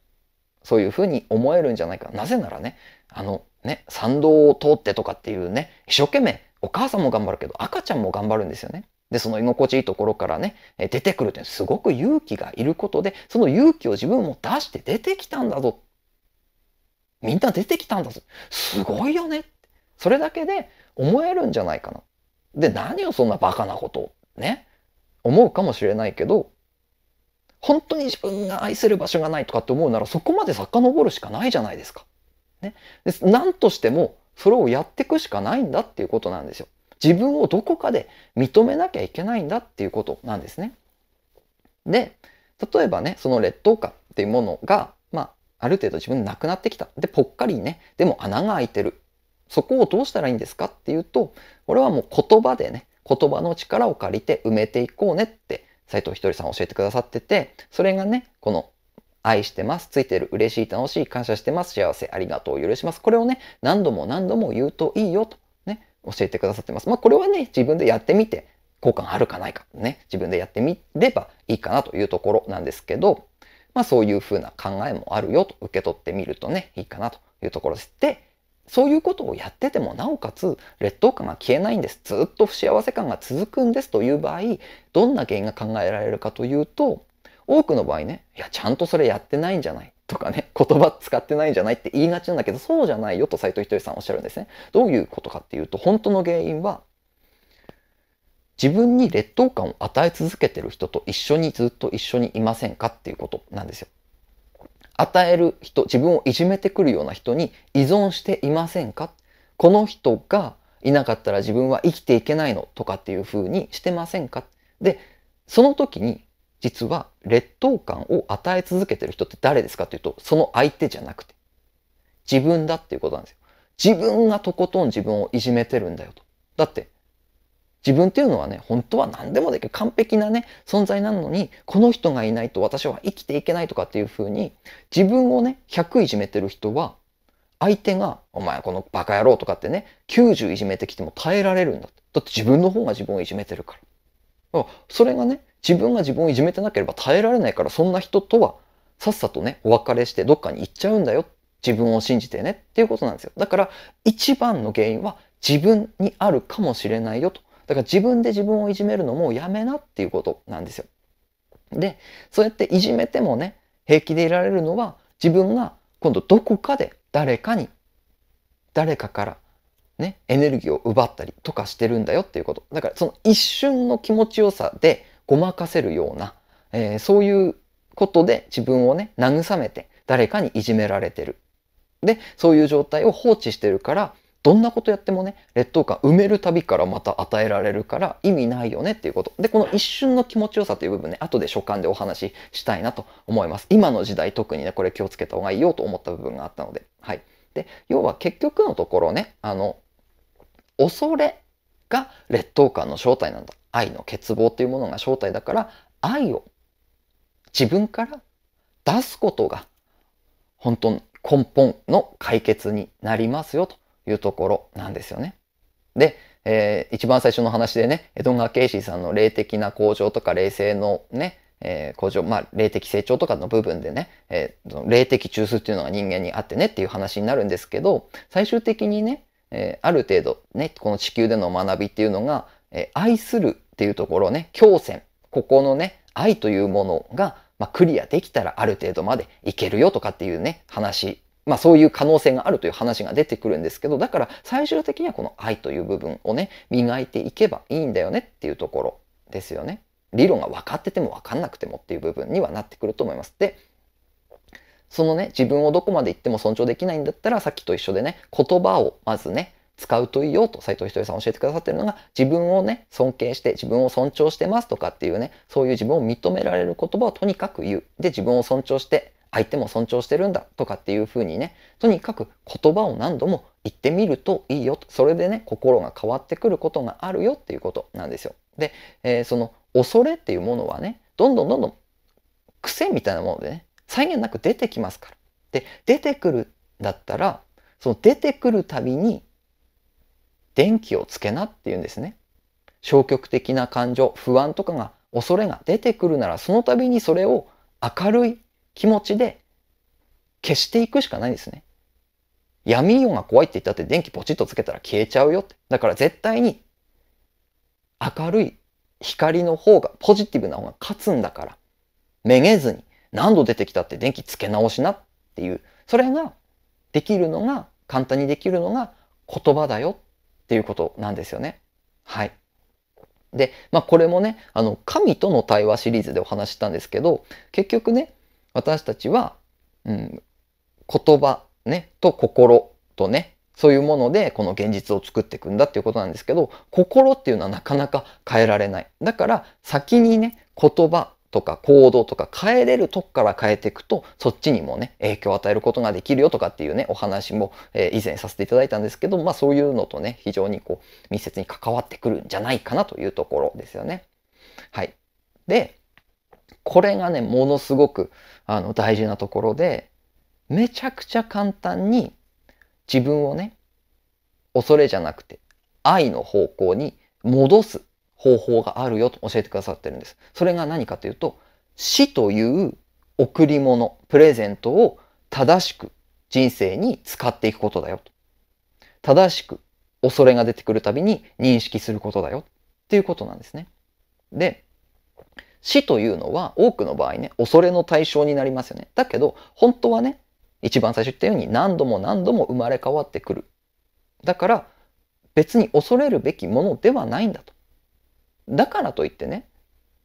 そういうふうに思えるんじゃないか。なぜならね、あのね、参道を通ってとかっていうね、一生懸命お母さんも頑張るけど赤ちゃんも頑張るんですよね。で、その居心地いいところからね、出てくるってすごく勇気がいることで、その勇気を自分も出して出てきたんだぞ。みんな出てきたんだぞ。すごいよね。それだけで思えるんじゃないかな。で、何をそんなバカなことね、思うかもしれないけど、本当に自分が愛する場所がないとかって思うならそこまで遡るしかないじゃないですか。ね。で何としてもそれをやっていくしかないんだっていうことなんですよ。自分をどこかで認めなきゃいけないんだっていうことなんですね。で、例えばね、その劣等感っていうものが、まあ、ある程度自分なくなってきた。で、ぽっかりね、でも穴が開いてる。そこをどうしたらいいんですかっていうと、俺はもう言葉でね、言葉の力を借りて埋めていこうねって斎藤ひとりさん教えてくださってて、それがね、この愛してます、ついてる、嬉しい、楽しい、感謝してます、幸せ、ありがとう、許します。これをね、何度も何度も言うといいよと、ね、教えてくださってます。まあ、これはね、自分でやってみて、効果があるかないか、ね、自分でやってみればいいかなというところなんですけど、まあ、そういうふうな考えもあるよと受け取ってみるとね、いいかなというところです。で、そういうことをやっててもなおかつ劣等感が消えないんですずっと不幸せ感が続くんですという場合どんな原因が考えられるかというと多くの場合ねいやちゃんとそれやってないんじゃないとかね言葉使ってないんじゃないって言いがちなんだけどそうじゃないよと斎藤ひとりさんおっしゃるんですね。どういうことかっていうと本当の原因は自分に劣等感を与え続けてる人と一緒にずっと一緒にいませんかっていうことなんですよ。与える人、自分をいじめてくるような人に依存していませんかこの人がいなかったら自分は生きていけないのとかっていう風にしてませんかで、その時に実は劣等感を与え続けてる人って誰ですかっていうと、その相手じゃなくて、自分だっていうことなんですよ。自分がとことん自分をいじめてるんだよと。だって、自分っていうのはね、本当は何でもできる完璧なね、存在なのに、この人がいないと私は生きていけないとかっていうふうに、自分をね、100いじめてる人は、相手が、お前このバカ野郎とかってね、90いじめてきても耐えられるんだだって自分の方が自分をいじめてるから。からそれがね、自分が自分をいじめてなければ耐えられないから、そんな人とは、さっさとね、お別れしてどっかに行っちゃうんだよ。自分を信じてねっていうことなんですよ。だから、一番の原因は自分にあるかもしれないよと。だから自分で自分をいじめるのもやめなっていうことなんですよ。で、そうやっていじめてもね、平気でいられるのは自分が今度どこかで誰かに、誰かからね、エネルギーを奪ったりとかしてるんだよっていうこと。だからその一瞬の気持ちよさでごまかせるような、えー、そういうことで自分をね、慰めて誰かにいじめられてる。で、そういう状態を放置してるから、どんなことやってもね、劣等感埋めるびからまた与えられるから意味ないよねっていうこと。で、この一瞬の気持ちよさという部分ね、後で所感でお話ししたいなと思います。今の時代特にね、これ気をつけた方がいいよと思った部分があったので。はい。で、要は結局のところね、あの、恐れが劣等感の正体なんだ。愛の欠乏というものが正体だから、愛を自分から出すことが本当の根本の解決になりますよというところなんですよね。で、えー、一番最初の話でね、江戸川慶ー・さんの霊的な向上とか霊性のね、えー、向上、まあ、霊的成長とかの部分でね、えー、霊的中枢っていうのが人間にあってねっていう話になるんですけど、最終的にね、えー、ある程度ね、この地球での学びっていうのが、えー、愛するっていうところをね、強戦、ここのね、愛というものが、まあ、クリアできたらある程度までいけるよとかっていうね、話まあ、そういう可能性があるという話が出てくるんですけどだから最終的にはこの愛という部分をね磨いていけばいいんだよねっていうところですよね。理論が分かってても分かんなくてもっていう部分にはなってくると思います。でそのね自分をどこまで言っても尊重できないんだったらさっきと一緒でね言葉をまずね使うといいよと斎藤ひとりさん教えてくださってるのが自分をね尊敬して自分を尊重してますとかっていうねそういう自分を認められる言葉をとにかく言うで自分を尊重して相手も尊重してるんだとかっていうふうにねとにかく言葉を何度も言ってみるといいよそれでね心が変わってくることがあるよっていうことなんですよ。で、えー、その恐れっていうものはねどんどんどんどん癖みたいなものでね際限なく出てきますから。で出てくるだったらその出てくるたびに電気をつけなっていうんですね。消極的な感情不安とかが恐れが出てくるならその度にそれを明るい気持ちで消していくしかないんですね。闇夜が怖いって言ったって電気ポチッとつけたら消えちゃうよって。だから絶対に明るい光の方が、ポジティブな方が勝つんだから、めげずに何度出てきたって電気つけ直しなっていう、それができるのが、簡単にできるのが言葉だよっていうことなんですよね。はい。で、まあこれもね、あの、神との対話シリーズでお話したんですけど、結局ね、私たちは、うん、言葉、ね、と心とね、そういうものでこの現実を作っていくんだっていうことなんですけど、心っていうのはなかなか変えられない。だから先にね、言葉とか行動とか変えれるとこから変えていくと、そっちにもね、影響を与えることができるよとかっていうね、お話も、え以前させていただいたんですけど、まあそういうのとね、非常にこう、密接に関わってくるんじゃないかなというところですよね。はい。で、これがね、ものすごくあの大事なところで、めちゃくちゃ簡単に自分をね、恐れじゃなくて愛の方向に戻す方法があるよと教えてくださってるんです。それが何かというと、死という贈り物、プレゼントを正しく人生に使っていくことだよと。正しく恐れが出てくるたびに認識することだよっていうことなんですね。で、死というのは多くの場合ね、恐れの対象になりますよね。だけど、本当はね、一番最初言ったように何度も何度も生まれ変わってくる。だから、別に恐れるべきものではないんだと。だからといってね、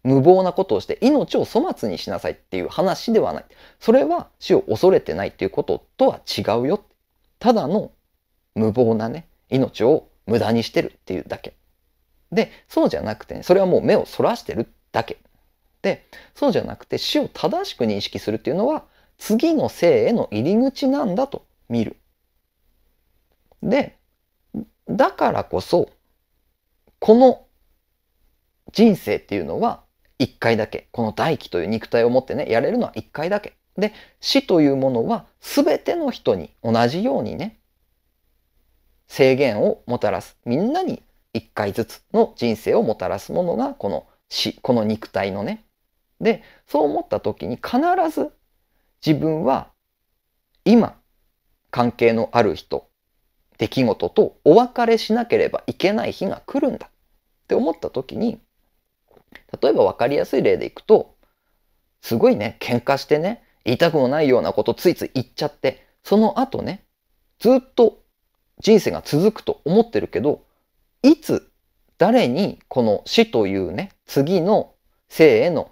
無謀なことをして命を粗末にしなさいっていう話ではない。それは死を恐れてないっていうこととは違うよ。ただの無謀なね、命を無駄にしてるっていうだけ。で、そうじゃなくて、ね、それはもう目をそらしてるだけ。ってそうじゃなくて死を正しく認識するっていうのは次の生への入り口なんだと見る。でだからこそこの人生っていうのは1回だけこの大気という肉体を持ってねやれるのは1回だけで死というものは全ての人に同じようにね制限をもたらすみんなに1回ずつの人生をもたらすものがこの死この肉体のねで、そう思った時に必ず自分は今関係のある人、出来事とお別れしなければいけない日が来るんだって思った時に、例えば分かりやすい例でいくと、すごいね、喧嘩してね、言いたくもないようなことついつい言っちゃって、その後ね、ずっと人生が続くと思ってるけど、いつ誰にこの死というね、次の生への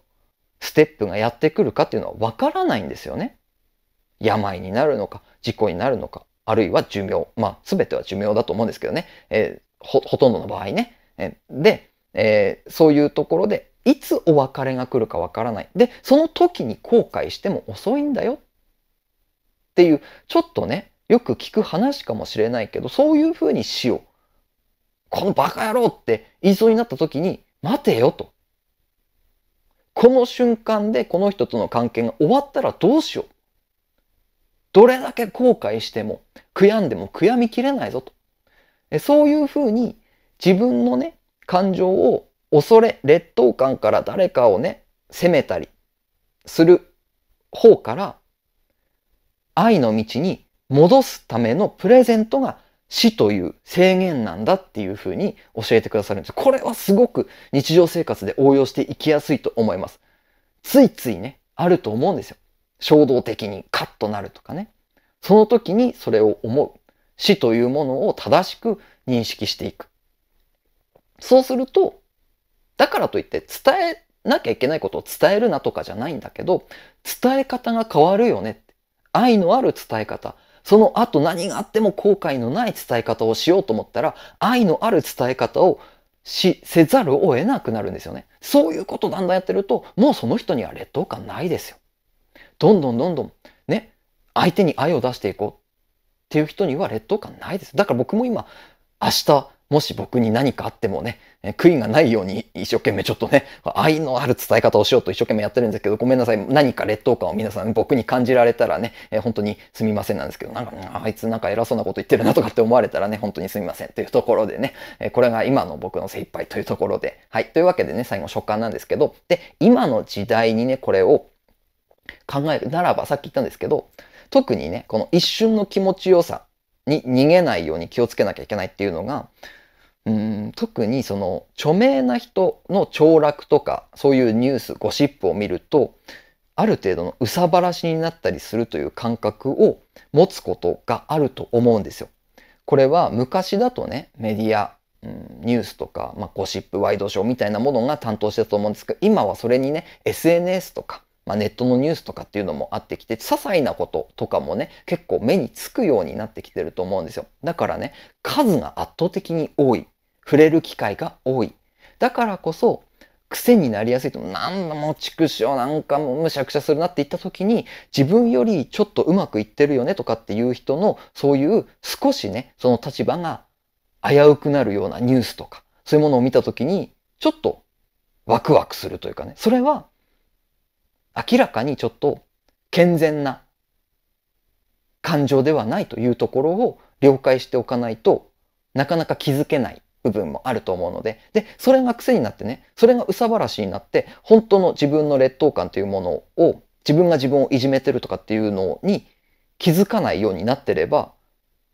ステップがやってくるかっていうのはわからないんですよね。病になるのか、事故になるのか、あるいは寿命。まあ、すべては寿命だと思うんですけどね。えー、ほ、ほとんどの場合ね。えで、えー、そういうところで、いつお別れが来るかわからない。で、その時に後悔しても遅いんだよ。っていう、ちょっとね、よく聞く話かもしれないけど、そういうふうにしよう。このバカ野郎って言いそうになった時に、待てよと。この瞬間でこの人との関係が終わったらどうしよう。どれだけ後悔しても、悔やんでも悔やみきれないぞと。そういうふうに自分のね、感情を恐れ、劣等感から誰かをね、責めたりする方から愛の道に戻すためのプレゼントが死という制限なんだっていうふうに教えてくださるんです。これはすごく日常生活で応用していきやすいと思います。ついついね、あると思うんですよ。衝動的にカッとなるとかね。その時にそれを思う。死というものを正しく認識していく。そうすると、だからといって伝えなきゃいけないことを伝えるなとかじゃないんだけど、伝え方が変わるよね。愛のある伝え方、その後何があっても後悔のない伝え方をしようと思ったら、愛のある伝え方をし、せざるを得なくなるんですよね。そういうことだんだんやってると、もうその人には劣等感ないですよ。どんどんどんどん、ね、相手に愛を出していこうっていう人には劣等感ないです。だから僕も今、明日、もし僕に何かあってもね、悔いがないように一生懸命ちょっとね、愛のある伝え方をしようと一生懸命やってるんですけど、ごめんなさい。何か劣等感を皆さん僕に感じられたらね、え本当にすみませんなんですけど、なんか、あいつなんか偉そうなこと言ってるなとかって思われたらね、本当にすみませんというところでね、えこれが今の僕の精一杯というところで、はい。というわけでね、最後食感なんですけど、で、今の時代にね、これを考えるならば、さっき言ったんですけど、特にね、この一瞬の気持ちよさに逃げないように気をつけなきゃいけないっていうのが、うん特にその著名な人の凋落とかそういうニュースゴシップを見るとある程度の憂さ晴らしになったりするという感覚を持つことがあると思うんですよ。これは昔だとねメディア、うん、ニュースとか、まあ、ゴシップワイドショーみたいなものが担当してたと思うんですけど今はそれにね SNS とか、まあ、ネットのニュースとかっていうのもあってきて些細なこととかもね結構目につくようになってきてると思うんですよ。だからね数が圧倒的に多い触れる機会が多い。だからこそ、癖になりやすいとなんだもう畜生なんかもむしゃくしゃするなって言った時に自分よりちょっとうまくいってるよねとかっていう人のそういう少しね、その立場が危うくなるようなニュースとかそういうものを見た時にちょっとワクワクするというかね、それは明らかにちょっと健全な感情ではないというところを了解しておかないとなかなか気づけない部分もあると思うので、で、それが癖になってね、それがうさばらしになって、本当の自分の劣等感というものを、自分が自分をいじめてるとかっていうのに気づかないようになってれば、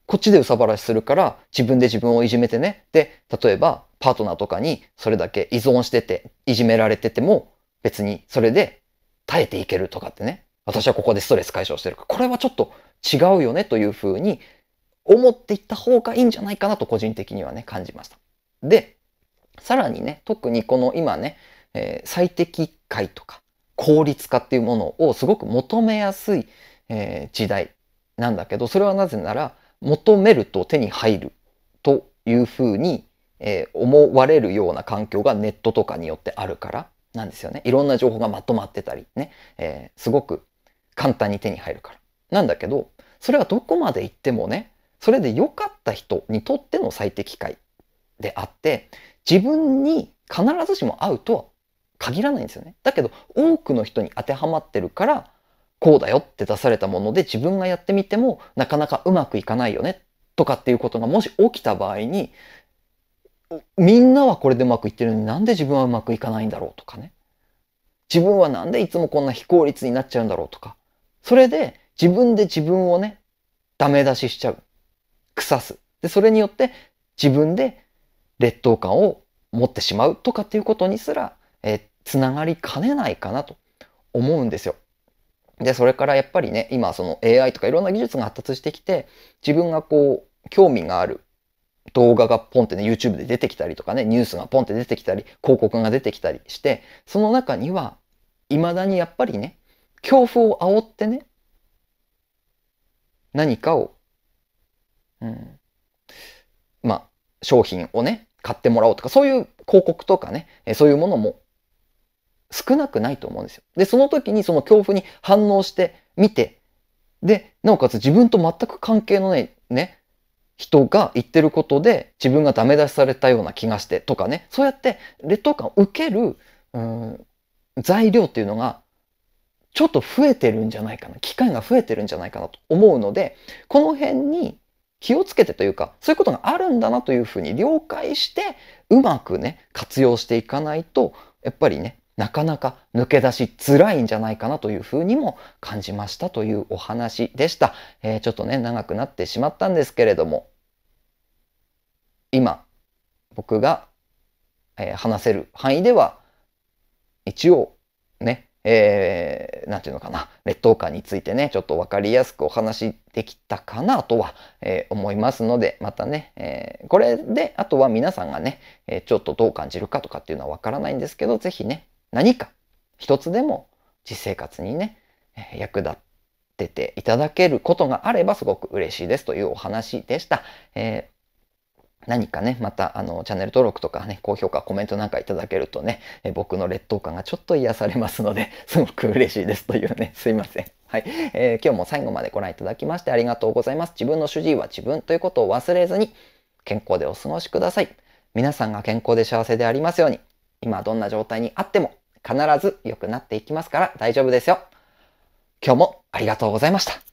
こっちでうさばらしするから自分で自分をいじめてね。で、例えばパートナーとかにそれだけ依存してて、いじめられてても別にそれで耐えていけるとかってね。私はここでストレス解消してるから、これはちょっと違うよねというふうに思っていった方がいいんじゃないかなと個人的にはね、感じました。で、さらにね、特にこの今ね、えー、最適解とか効率化っていうものをすごく求めやすい、えー、時代なんだけど、それはなぜなら求めると手に入るというふうに、えー、思われるような環境がネットとかによってあるからなんですよね。いろんな情報がまとまってたりね、えすごく簡単に手に入るから。なんだけど、それはどこまで行ってもね、それで良かった人にとっての最適解であって自分に必ずしも合うとは限らないんですよね。だけど多くの人に当てはまってるからこうだよって出されたもので自分がやってみてもなかなかうまくいかないよねとかっていうことがもし起きた場合にみんなはこれでうまくいってるのになんで自分はうまくいかないんだろうとかね自分はなんでいつもこんな非効率になっちゃうんだろうとかそれで自分で自分をねダメ出ししちゃう腐す。で、それによって自分で劣等感を持ってしまうとかっていうことにすら、えー、つながりかねないかなと思うんですよ。で、それからやっぱりね、今その AI とかいろんな技術が発達してきて、自分がこう、興味がある動画がポンってね、YouTube で出てきたりとかね、ニュースがポンって出てきたり、広告が出てきたりして、その中には、未だにやっぱりね、恐怖を煽ってね、何かをうん。まあ、商品をね、買ってもらおうとか、そういう広告とかね、そういうものも少なくないと思うんですよ。で、その時にその恐怖に反応してみて、で、なおかつ自分と全く関係のないね、人が言ってることで自分がダメ出しされたような気がしてとかね、そうやって劣等感を受ける、うん、材料っていうのがちょっと増えてるんじゃないかな、機会が増えてるんじゃないかなと思うので、この辺に気をつけてというか、そういうことがあるんだなというふうに了解して、うまくね、活用していかないと、やっぱりね、なかなか抜け出しづらいんじゃないかなというふうにも感じましたというお話でした。えー、ちょっとね、長くなってしまったんですけれども、今、僕が、え話せる範囲では、一応、ね、えー、なんていうのかな、劣等感についてね、ちょっと分かりやすくお話できたかなとは、えー、思いますので、またね、えー、これで、あとは皆さんがね、えちょっとどう感じるかとかっていうのは分からないんですけど、是非ね、何か一つでも実生活にね、役立ってていただけることがあればすごく嬉しいですというお話でした。え何かね、またあのチャンネル登録とかね、高評価、コメントなんかいただけるとね、え僕の劣等感がちょっと癒されますので、すごく嬉しいですというね、すいません。はい、えー、今日も最後までご覧いただきましてありがとうございます。自分の主治医は自分ということを忘れずに、健康でお過ごしください。皆さんが健康で幸せでありますように、今どんな状態にあっても必ず良くなっていきますから大丈夫ですよ。今日もありがとうございました。